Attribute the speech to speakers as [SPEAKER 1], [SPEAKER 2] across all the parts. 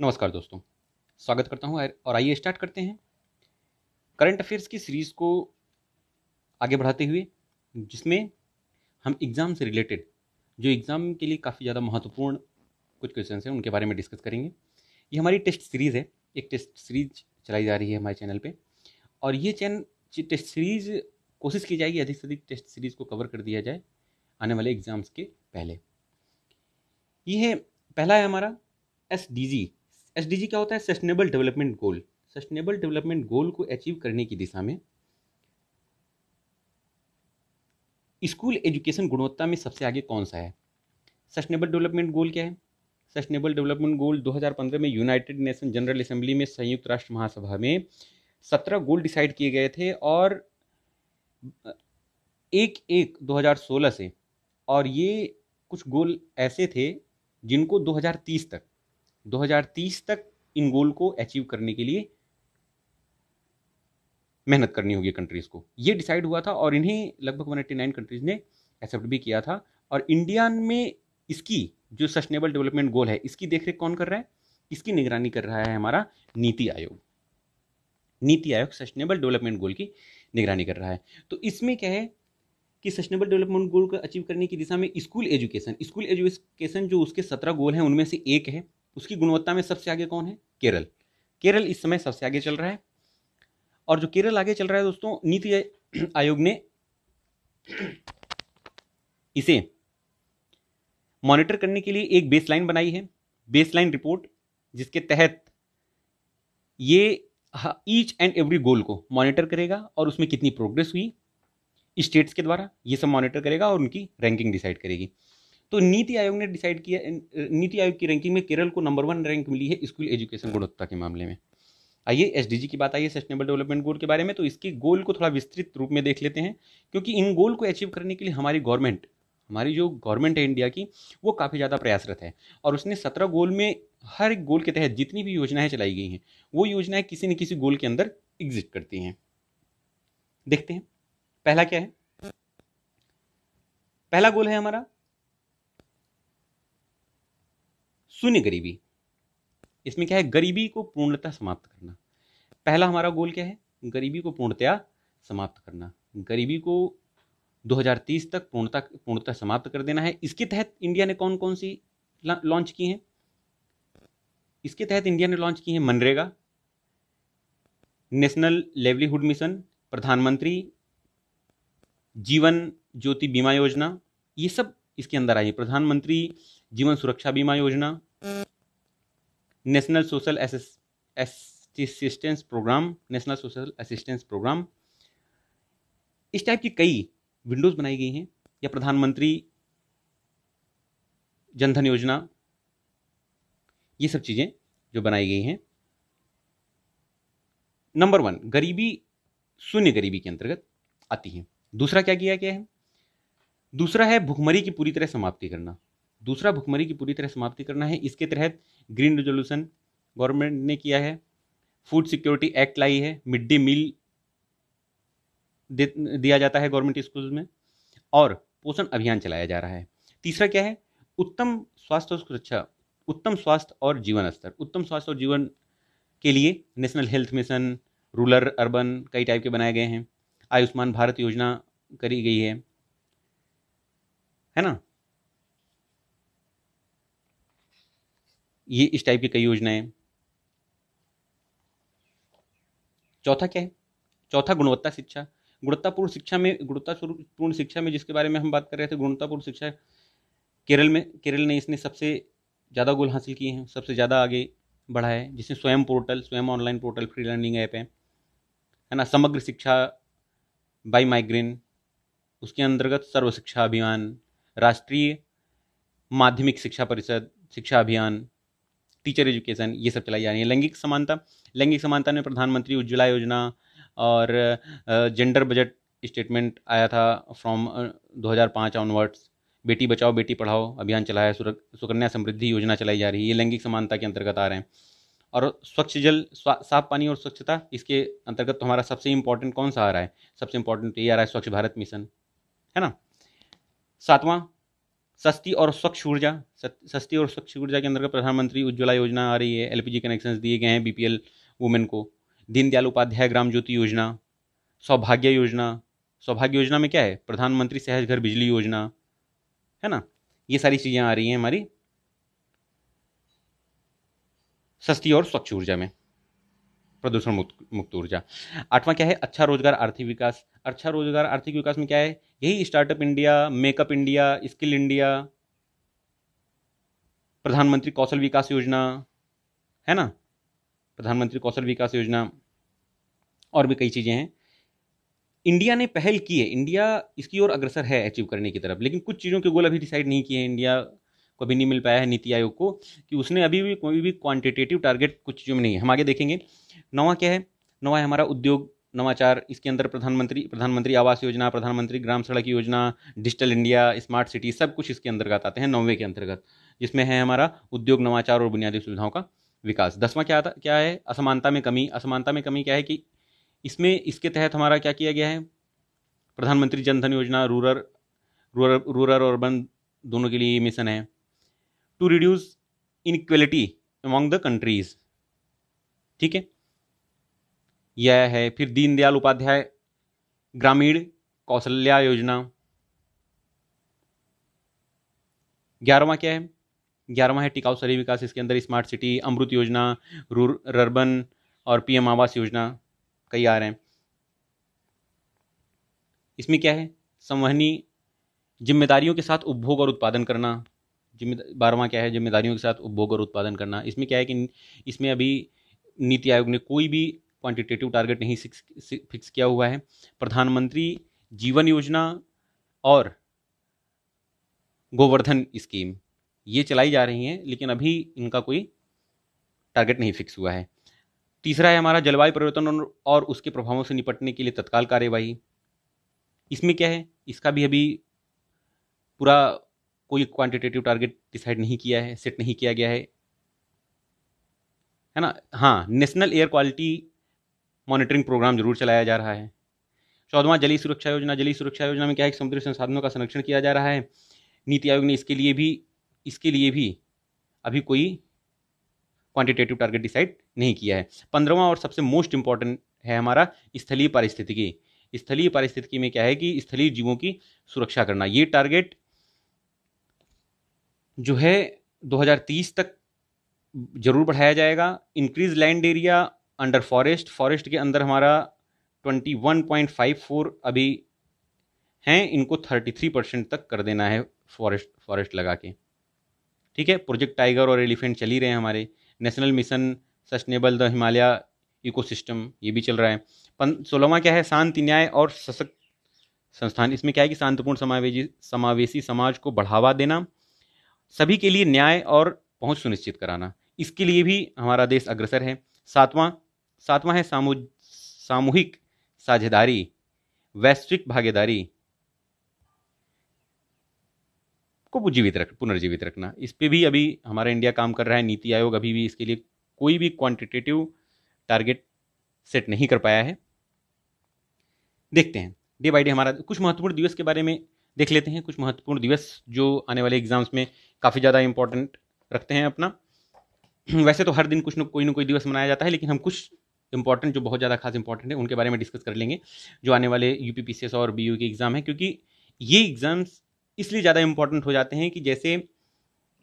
[SPEAKER 1] नमस्कार दोस्तों स्वागत करता हूँ और आइए स्टार्ट करते हैं करंट अफेयर्स की सीरीज़ को आगे बढ़ाते हुए जिसमें हम एग्ज़ाम से रिलेटेड जो एग्ज़ाम के लिए काफ़ी ज़्यादा महत्वपूर्ण कुछ क्वेश्चन हैं उनके बारे में डिस्कस करेंगे ये हमारी टेस्ट सीरीज़ है एक टेस्ट सीरीज चलाई जा रही है हमारे चैनल पर और ये चैन टेस्ट सीरीज़ कोशिश की जाएगी अधिक से अधिक टेस्ट सीरीज़ को कवर कर दिया जाए आने वाले एग्ज़ाम्स के पहले ये है पहला है हमारा एस डी जी एस क्या होता है sustainable development goal sustainable development goal को अचीव करने की दिशा में स्कूल एजुकेशन गुणवत्ता में सबसे आगे कौन सा है सस्टेनेबल डेवलपमेंट गोल क्या है सस्टेनेबल डेवलपमेंट गोल 2015 में यूनाइटेड नेशन जनरल असेंबली में संयुक्त राष्ट्र महासभा में सत्रह गोल डिसाइड किए गए थे और एक एक 2016 से और ये कुछ गोल ऐसे थे जिनको 2030 तक 2030 तक इन गोल को अचीव करने के लिए मेहनत करनी होगी कंट्रीज़ को ये डिसाइड हुआ था और इन्हें लगभग 189 कंट्रीज़ ने एक्सेप्ट भी किया था और इंडिया में इसकी जो सस्टेनेबल डेवलपमेंट गोल है इसकी देखरेख कौन कर रहा है इसकी निगरानी कर रहा है हमारा नीति आयोग नीति आयोग सस्टेनेबल डेवलपमेंट गोल की निगरानी कर रहा है तो इसमें क्या है कि सस्टेनेबल डेवलपमेंट गोल को अचीव करने की दिशा में स्कूल एजुकेशन स्कूल एजुकेशन जो उसके सत्रह गोल हैं उनमें से एक है उसकी गुणवत्ता में सबसे आगे कौन है केरल केरल इस समय सबसे आगे चल रहा है और जो केरल आगे चल रहा है दोस्तों नीति आयोग ने इसे मॉनिटर करने के लिए एक बेसलाइन बनाई है बेसलाइन रिपोर्ट जिसके तहत ये ईच एंड एवरी गोल को मॉनिटर करेगा और उसमें कितनी प्रोग्रेस हुई स्टेट्स के द्वारा ये सब मॉनिटर करेगा और उनकी रैंकिंग डिसाइड करेगी तो नीति आयोग ने डिसाइड किया नीति आयोग की रैंकिंग में केरल को नंबर वन रैंक मिली है स्कूल एजुकेशन गुणवत्ता के मामले में आइए एस की बात आइए सस्टेनेबल डेवलपमेंट गोल के बारे में तो इसके गोल को थोड़ा विस्तृत रूप में देख लेते हैं क्योंकि इन गोल को अचीव करने के लिए हमारी गवर्नमेंट हमारी जो गवर्नमेंट है इंडिया की वो काफ़ी ज़्यादा प्रयासरत है और उसने सत्रह गोल में हर एक गोल के तहत जितनी भी योजनाएं चलाई गई हैं वो योजनाएं किसी न किसी गोल के अंदर एग्जिट करती हैं देखते हैं पहला क्या है पहला गोल है हमारा शून्य गरीबी इसमें क्या है गरीबी को पूर्णतः समाप्त करना पहला हमारा गोल क्या है गरीबी को पूर्णतया समाप्त करना गरीबी को 2030 तक पूर्णता पूर्णतः समाप्त कर देना है इसके तहत इंडिया ने कौन कौन सी लॉन्च की हैं इसके तहत इंडिया ने लॉन्च की है मनरेगा नेशनल लेवलीहुड मिशन प्रधानमंत्री जीवन ज्योति बीमा योजना ये सब इसके अंदर आई प्रधानमंत्री जीवन सुरक्षा बीमा योजना national social assistance programme national social assistance programme इस टाइप की कई विंडोज़ बनाई गई हैं या प्रधानमंत्री जनधन योजना ये सब चीज़ें जो बनाई गई हैं नंबर वन गरीबी शून्य गरीबी के अंतर्गत आती है दूसरा क्या किया गया है दूसरा है भुखमरी की पूरी तरह समाप्ति करना दूसरा भुखमरी की पूरी तरह समाप्ति करना है इसके तहत ग्रीन रेजोल्यूशन गवर्नमेंट ने किया है फूड सिक्योरिटी एक्ट लाई है मिड डे मील दिया जाता है गवर्नमेंट स्कूल में और पोषण अभियान चलाया जा रहा है तीसरा क्या है उत्तम स्वास्थ्य और सुरक्षा उत्तम स्वास्थ्य और जीवन स्तर उत्तम स्वास्थ्य और जीवन के लिए national health mission rural urban कई टाइप के बनाए गए हैं आयुष्मान भारत योजना करी गई है है ना ये इस टाइप की कई योजनाएं चौथा क्या है चौथा गुणवत्ता शिक्षा गुणवत्तापूर्ण शिक्षा में गुणवत्तापूर्ण शिक्षा में जिसके बारे में हम बात कर रहे थे गुणवत्तापूर्ण शिक्षा केरल में केरल ने इसने सबसे ज़्यादा गोल हासिल किए हैं सबसे ज़्यादा आगे बढ़ा है जिसमें Swayam portal Swayam online portal free learning app है है ना समग्र शिक्षा बाई माइग्रेन उसके अंतर्गत सर्व शिक्षा अभियान राष्ट्रीय माध्यमिक शिक्षा परिषद शिक्षा अभियान टीचर एजुकेशन ये सब चलाई जा रही है लैंगिक समानता लैंगिक समानता में प्रधानमंत्री उज्ज्वला योजना और जेंडर बजट स्टेटमेंट आया था फ्रॉम 2005 ऑनवर्ड्स बेटी बचाओ बेटी पढ़ाओ अभियान चलाया सुकन्या समृद्धि योजना चलाई जा रही है ये लैंगिक समानता के अंतर्गत आ रहे हैं और स्वच्छ जल साफ पानी और स्वच्छता इसके अंतर्गत तो हमारा सबसे इम्पोर्टेंट कौन सा आ रहा है सबसे इम्पोर्टेंट तो ये आ रहा है स्वच्छ भारत मिशन है ना सातवां सस्ती और स्वच्छ ऊर्जा सस्ती और स्वच्छ ऊर्जा के अंतर्गत प्रधानमंत्री उज्ज्वला योजना आ रही है एलपीजी कनेक्शन दिए गए हैं बीपीएल वुमेन को दीनदयाल उपाध्याय ग्राम ज्योति योजना सौभाग्य योजना सौभाग्य योजना में क्या है प्रधानमंत्री सहज घर बिजली योजना है ना ये सारी चीज़ें आ रही हैं हमारी सस्ती और स्वच्छ ऊर्जा में प्रदूषण मुक्त मुक्त ऊर्जा आठवां क्या है अच्छा रोजगार आर्थिक विकास अच्छा रोजगार आर्थिक विकास में क्या है यही startup India makeup India skill India प्रधानमंत्री कौशल विकास योजना है ना प्रधानमंत्री कौशल विकास योजना और भी कई चीज़ें हैं इंडिया ने पहल की है इंडिया इसकी ओर अग्रसर है अचीव करने की तरफ लेकिन कुछ चीज़ों के गोल अभी डिसाइड नहीं किए हैं इंडिया को अभी नहीं मिल पाया है नीति आयोग को कि उसने अभी भी कोई भी क्वांटिटेटिव टारगेट कुछ चीज़ों में नहीं है हम आगे देखेंगे नवा क्या है नवा है हमारा उद्योग नवाचार इसके अंदर प्रधानमंत्री प्रधानमंत्री आवास योजना प्रधानमंत्री ग्राम सड़क योजना डिजिटल इंडिया स्मार्ट सिटी सब कुछ इसके अंतर्गत आते हैं नौवे के अंतर्गत जिसमें है हमारा उद्योग नवाचार और बुनियादी सुविधाओं का विकास दसवां क्या था क्या है असमानता में कमी असमानता में कमी क्या है कि इसमें इसके तहत हमारा क्या किया गया है प्रधानमंत्री जनधन योजना रूरल रूरल रूरल और अर्बन दोनों के लिए ये मिशन है to reduce inequality among the countries ठीक है यह है फिर दीनदयाल उपाध्याय ग्रामीण कौशल्या योजना ग्यारहवा क्या है ग्यारहवा है टिकाऊ शहरी विकास इसके अंदर स्मार्ट सिटी अमृत योजना रूर रर्बन और पीएम आवास योजना कई आ रहे हैं इसमें क्या है संवहनी जिम्मेदारियों के साथ उपभोग और उत्पादन करना जिम्मेदार बारहवा क्या है जिम्मेदारियों के साथ उपभोग और उत्पादन करना इसमें क्या है कि इसमें अभी नीति आयोग ने कोई भी क्वांटिटेटिव टारगेट नहीं फिक्स किया हुआ है प्रधानमंत्री जीवन योजना और गोवर्धन स्कीम ये चलाई जा रही हैं लेकिन अभी इनका कोई टारगेट नहीं फिक्स हुआ है तीसरा है हमारा जलवायु परिवर्तन और उसके प्रभावों से निपटने के लिए तत्काल कार्यवाही इसमें क्या है इसका भी अभी पूरा कोई क्वांटिटेटिव टारगेट डिसाइड नहीं किया है सेट नहीं किया गया है है ना हाँ national air quality monitoring programme जरूर चलाया जा रहा है चौदवा जली सुरक्षा योजना जली सुरक्षा योजना में क्या है समुद्री संसाधनों का संरक्षण किया जा रहा है नीति आयोग ने इसके लिए भी इसके लिए भी अभी कोई क्वांटिटेटिव टारगेट डिसाइड नहीं किया है पंद्रवा और सबसे मोस्ट इंपॉर्टेंट है हमारा स्थलीय पारिस्थितिकी स्थलीय पारिस्थितिकी में क्या है कि स्थलीय जीवों की सुरक्षा करना ये टारगेट जो है 2030 तक जरूर बढ़ाया जाएगा increase land area under forest forest के अंदर हमारा 21.54 अभी हैं इनको 33 परसेंट तक कर देना है फॉरेस्ट फॉरेस्ट लगा के ठीक है प्रोजेक्ट टाइगर और एलिफेंट चल ही रहे हैं हमारे national mission sustainable the Himalaya ecosystem ये भी चल रहा है पन सोलहवा क्या है शांति न्याय और सशक्त संस्थान इसमें क्या है कि शांतिपूर्ण समावेशी समावेशी समाज को बढ़ावा देना सभी के लिए न्याय और पहुंच सुनिश्चित कराना इसके लिए भी हमारा देश अग्रसर है सातवां सातवां है सामू सामूहिक साझेदारी वैश्विक भागीदारी को जीवित रख पुनर्जीवित रखना इस पर भी अभी हमारा इंडिया काम कर रहा है नीति आयोग अभी भी इसके लिए कोई भी क्वांटिटेटिव टारगेट सेट नहीं कर पाया है देखते हैं डे बाई डे हमारा कुछ महत्वपूर्ण दिवस के बारे में देख लेते हैं कुछ महत्वपूर्ण दिवस जो आने वाले एग्जाम्स में काफ़ी ज़्यादा इंपॉर्टेंट रखते हैं अपना वैसे तो हर दिन कुछ न कोई ना कोई दिवस मनाया जाता है लेकिन हम कुछ इंपॉर्टेंट जो बहुत ज़्यादा खास इंपॉर्टेंट है उनके बारे में डिस्कस कर लेंगे जो आने वाले यू पी और बी के एग्ज़ाम हैं क्योंकि ये एग्ज़ाम्स इसलिए ज़्यादा इंपॉर्टेंट हो जाते हैं कि जैसे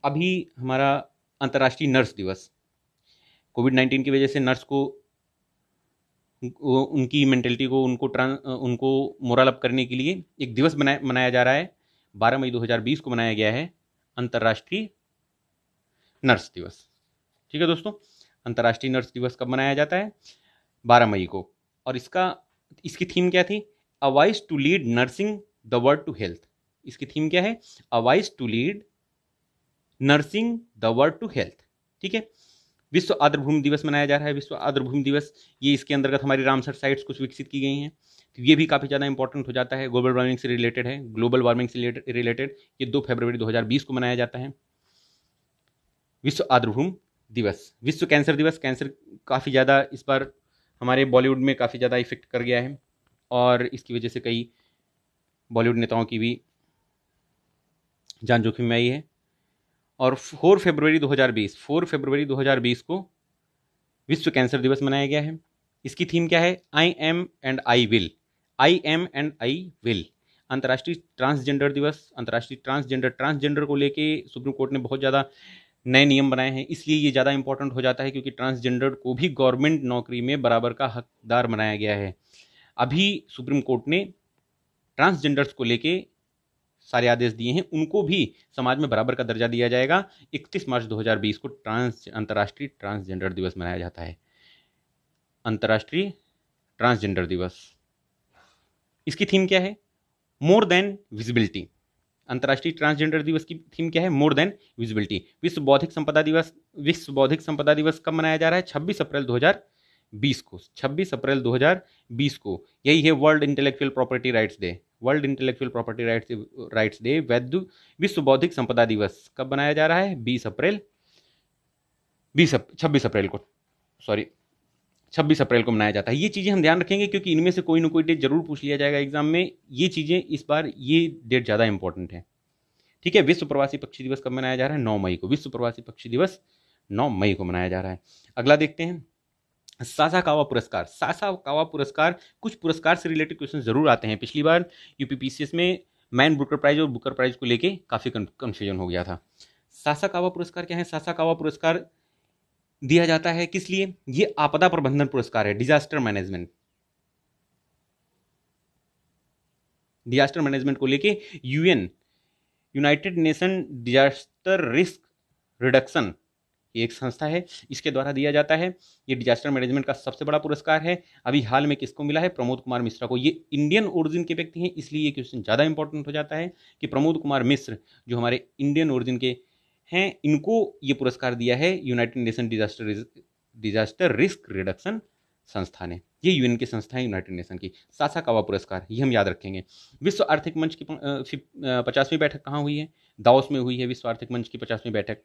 [SPEAKER 1] अभी हमारा अंतर्राष्ट्रीय नर्स दिवस कोविड नाइन्टीन की वजह से नर्स को उनकी मेंटेलिटी को उनको ट्रांस उनको मोरल अप करने के लिए एक दिवस बनाया मनाया जा रहा है 12 मई 2020 को मनाया गया है अंतर्राष्ट्रीय नर्स दिवस ठीक है दोस्तों अंतर्राष्ट्रीय नर्स दिवस कब मनाया जाता है बारह मई को और इसका इसकी थीम क्या थी a voice to lead nursing the world to health इसकी थीम क्या है a voice to lead nursing the world to health ठीक है विश्व आर्द्रभूमि दिवस मनाया जा रहा है विश्व आर्द्रभूमि दिवस ये इसके अंतर्गत हमारी रामसर साइट्स कुछ विकसित की गई हैं तो ये भी काफ़ी ज़्यादा इंपॉर्टेंट हो जाता है ग्लोबल वार्मिंग से रिलेटेड है ग्लोबल वार्मिंग से रिलेटेड ये दो फरवरी 2020 को मनाया जाता है विश्व आर्द्रभूमि दिवस विश्व कैंसर दिवस कैंसर काफ़ी ज़्यादा इस बार हमारे बॉलीवुड में काफ़ी ज़्यादा इफेक्ट कर गया है और इसकी वजह से कई बॉलीवुड नेताओं की भी जान जोखिम में आई है और फोर फरवरी 2020 फोर फरवरी 2020 को विश्व कैंसर दिवस मनाया गया है इसकी थीम क्या है I am and I will I am and I will अंतर्राष्ट्रीय ट्रांसजेंडर दिवस अंतर्राष्ट्रीय ट्रांसजेंडर ट्रांसजेंडर को लेके सुप्रीम कोर्ट ने बहुत ज़्यादा नए नियम बनाए हैं इसलिए ये ज़्यादा इंपॉर्टेंट हो जाता है क्योंकि ट्रांसजेंडर को भी गवर्नमेंट नौकरी में बराबर का हकदार बनाया गया है अभी सुप्रीम कोर्ट ने ट्रांसजेंडर्स को लेके सारे आदेश दिए हैं उनको भी समाज में बराबर का दर्जा दिया जाएगा 31 मार्च 2020 को ट्रांस अंतर्राष्ट्रीय ट्रांसजेंडर दिवस मनाया जाता है अंतर्राष्ट्रीय ट्रांसजेंडर दिवस इसकी थीम क्या है मोर देन विजिबिलिटी अंतर्राष्ट्रीय ट्रांसजेंडर दिवस की थीम क्या है मोर देन विजिबिलिटी विश्व बौद्धिक संपदा दिवस विश्व बौद्धिक संपदा दिवस कब मनाया जा रहा है छब्बीस अप्रैल दो बीस को 26 अप्रैल 2020 को यही है world intellectual property rights day world intellectual property rights rights day वैद्य विश्व बौद्धिक संपदा दिवस कब मनाया जा रहा है बीस अप्रैल बीस छब्बीस अप्रैल को सॉरी छब्बीस अप्रैल को मनाया जाता है ये चीज़ें हम ध्यान रखेंगे क्योंकि इनमें से कोई ना कोई डेट जरूर पूछ लिया जाएगा एग्जाम में ये चीज़ें इस बार ये डेट ज़्यादा इंपॉर्टेंट है ठीक है विश्व प्रवासी पक्षी दिवस कब मनाया जा रहा है नौ मई को विश्व प्रवासी पक्षी दिवस नौ मई को मनाया जा रहा है अगला देखते हैं सासा कावा पुरस्कार सासा कावा पुरस्कार कुछ पुरस्कार से रिलेटेड क्वेश्चन जरूर आते हैं पिछली बार यूपीपीसीएस में मैन बुकर प्राइज और बुकर प्राइज को लेके काफ़ी कन्फ्यूजन हो गया था सासा कावा पुरस्कार क्या है सासा कावा पुरस्कार दिया जाता है किस लिए ये आपदा प्रबंधन पुरस्कार है डिजास्टर मैनेजमेंट डिजास्टर मैनेजमेंट को लेके UN united nation disaster risk reduction एक संस्था है इसके द्वारा दिया जाता है ये डिजास्टर मैनेजमेंट का सबसे बड़ा पुरस्कार है अभी हाल में किसको मिला है प्रमोद कुमार मिश्रा को ये इंडियन ओरिजिन के व्यक्ति हैं इसलिए ये क्वेश्चन ज़्यादा इंपॉर्टेंट हो जाता है कि प्रमोद कुमार मिश्र जो हमारे इंडियन ओरिजिन के हैं इनको ये पुरस्कार दिया है united nation disaster disaster risk reduction संस्था ने ये यूएन की संस्था है यूनाइटेड नेशन की सासा कावा पुरस्कार ये हम याद रखेंगे विश्व आर्थिक मंच की पचासवीं बैठक कहाँ हुई है दाओस में हुई है विश्व आर्थिक मंच की पचासवीं बैठक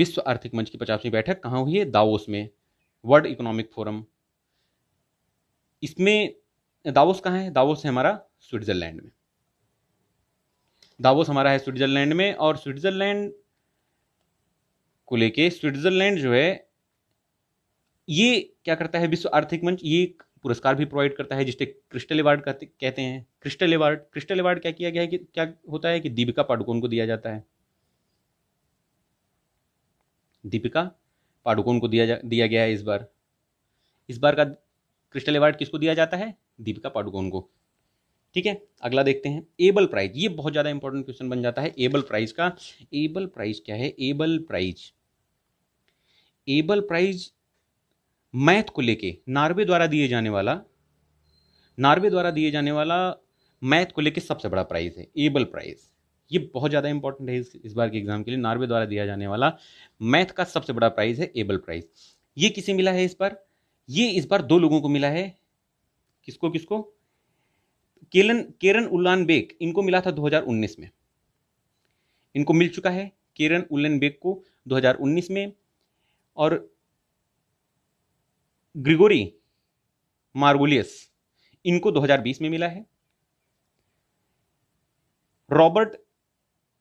[SPEAKER 1] विश्व आर्थिक मंच की पचासवीं बैठक कहाँ हुई है दाओस में वर्ल्ड इकोनॉमिक फोरम इसमें दावोस कहाँ है दावोस है हमारा स्विट्जरलैंड में दावोस हमारा है स्विट्जरलैंड में और स्विट्जरलैंड को लेके स्विट्जरलैंड जो है ये क्या करता है विश्व आर्थिक मंच ये पुरस्कार भी प्रोवाइड करता है जिसे क्रिस्टल अवार्ड कहते हैं क्रिस्टल अवार्ड क्रिस्टल अवार्ड क्या किया गया है कि क्या होता है कि दीपिका पाडुकोन को दिया जाता है दीपिका पाडुकोन को दिया जा, दिया गया है इस बार इस बार का क्रिस्टल अवार्ड किसको दिया जाता है दीपिका पाडुकोन को ठीक है अगला देखते हैं एबल प्राइज ये बहुत ज़्यादा इंपॉर्टेंट क्वेश्चन बन जाता है एबल प्राइज का एबल प्राइज क्या है Abel prize Abel prize math को लेके नार्वे द्वारा दिए जाने वाला नार्वे द्वारा दिए जाने वाला मैथ को लेके सबसे बड़ा प्राइज है एबल प्राइज ये बहुत ज़्यादा इंपॉर्टेंट है इस, इस बार के एग्जाम के लिए नार्वे द्वारा दिया जाने वाला मैथ का सबसे बड़ा प्राइज है एबल प्राइज ये किसे मिला है इस बार ये इस बार दो लोगों को मिला है किसको किसको केलन केरन उल्लान बेग इनको मिला था 2019 में इनको मिल चुका है केरन उल्लन बेग को 2019 में और ग्रिगोरी मार्गुलियस इनको 2020 में मिला है रॉबर्ट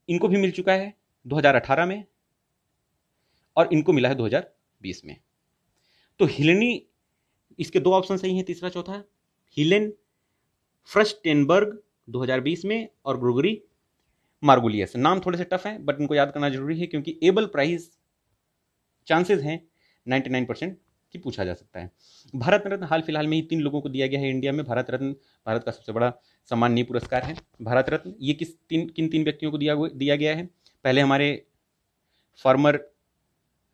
[SPEAKER 1] इनको भी मिल चुका है 2018 में और इनको मिला है 2020 में तो हिलनी इसके दो ऑप्शन सही हैं तीसरा चौथा हिलेन फ्रस्टेनबर्ग 2020 में और ग्रोगरी मार्गुलियस नाम थोड़े से टफ हैं बट इनको याद करना जरूरी है क्योंकि एबल प्राइज चांसेस हैं 99 परसेंट की पूछा जा सकता है भारत रत्न हाल फिलहाल में ही तीन लोगों को दिया गया है इंडिया में भारत रत्न भारत का सबसे बड़ा सम्माननीय पुरस्कार है भारत रत्न ये किस तीन किन तीन व्यक्तियों को दिया दिया गया है पहले हमारे फॉर्मर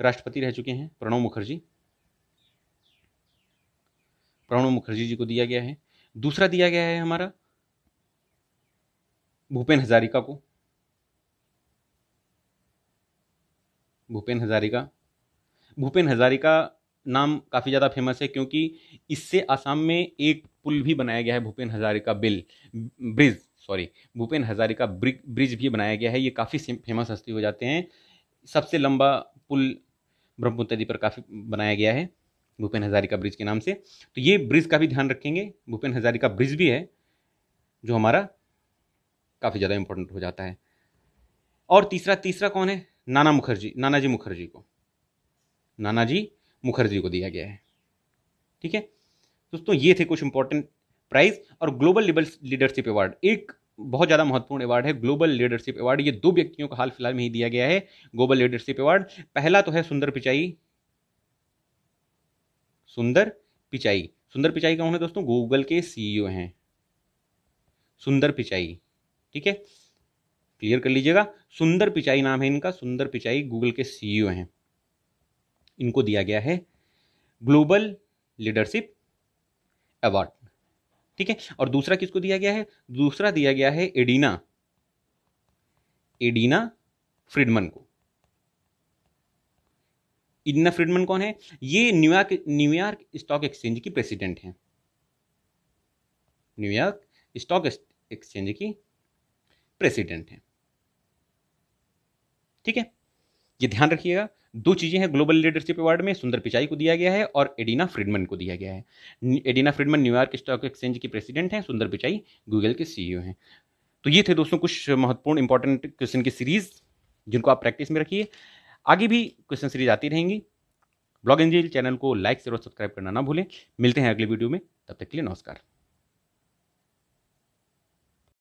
[SPEAKER 1] राष्ट्रपति रह चुके हैं प्रणब मुखर्जी प्रणब मुखर्जी जी को दिया गया है दूसरा दिया गया है हमारा भूपेन हजारिका को भूपेन हजारिका भूपेन हजारिका नाम काफ़ी ज़्यादा फेमस है क्योंकि इससे आसाम में एक पुल भी बनाया गया है Bhupen Hazarika bill bridge sorry Bhupen Hazarika bridge भी बनाया गया है ये काफ़ी फेमस हस्ती हो जाते हैं सबसे लंबा पुल ब्रह्मपुत्र नदी पर काफ़ी बनाया गया है भूपेन हजारिका ब्रिज के नाम से तो ये ब्रिज का भी ध्यान रखेंगे भूपेन हजारिका ब्रिज भी है जो हमारा काफ़ी ज़्यादा इम्पोर्टेंट हो जाता है और तीसरा तीसरा कौन है नाना मुखर्जी नानाजी मुखर्जी को नानाजी मुखर्जी को दिया गया है ठीक है दोस्तों ये थे कुछ इंपॉर्टेंट प्राइज और ग्लोबल लीडरशिप अवार्ड एक बहुत ज़्यादा महत्वपूर्ण अवार्ड है ग्लोबल लीडरशिप अवार्ड ये दो व्यक्तियों को हाल फिलहाल में ही दिया गया है ग्लोबल लीडरशिप अवार्ड पहला तो है सुंदर पिचाई सुंदर पिचाई सुंदर पिचाई कौन है दोस्तों गूगल के सीईओ e हैं सुंदर पिचाई ठीक है क्लियर कर लीजिएगा सुंदर पिचाई नाम है इनका सुंदर पिचाई गूगल के सीईओ e हैं इनको दिया गया है ग्लोबल लीडरशिप अवार्ड ठीक है और दूसरा किसको दिया गया है दूसरा दिया गया है एडीना एडीना फ्रीडमन को इडना फ्रीडमन कौन है ये न्यूयॉर्क न्यूयॉर्क स्टॉक एक्सचेंज की प्रेसिडेंट हैं न्यूयॉर्क स्टॉक एक्सचेंज की प्रेसिडेंट हैं ठीक है ये ध्यान रखिएगा दो चीज़ें हैं ग्लोबल लीडरशिप अवार्ड में सुंदर पिचाई को दिया गया है और एडिना फ्रीडमन को दिया गया है Adena Friedman New York stock exchange की प्रेसिडेंट हैं सुंदर पिचाई गूगल के सीईओ हैं तो ये थे दोस्तों कुछ महत्वपूर्ण इंपॉर्टेंट क्वेश्चन की सीरीज़ जिनको आप प्रैक्टिस में रखिए आगे भी क्वेश्चन सीरीज आती रहेंगी ब्लॉग इंजील चैनल को लाइक और सब्सक्राइब करना ना भूलें मिलते हैं अगले वीडियो में तब तक के लिए नमस्कार